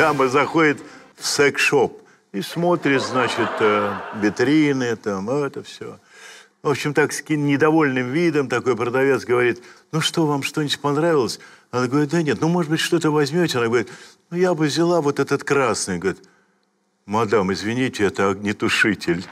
дама заходит в секс-шоп и смотрит, значит, э, витрины, там, это все. В общем, так с недовольным видом такой продавец говорит, ну что, вам что-нибудь понравилось? Она говорит, да нет, ну, может быть, что-то возьмете? Она говорит, ну, я бы взяла вот этот красный. Говорит, мадам, извините, это огнетушитель.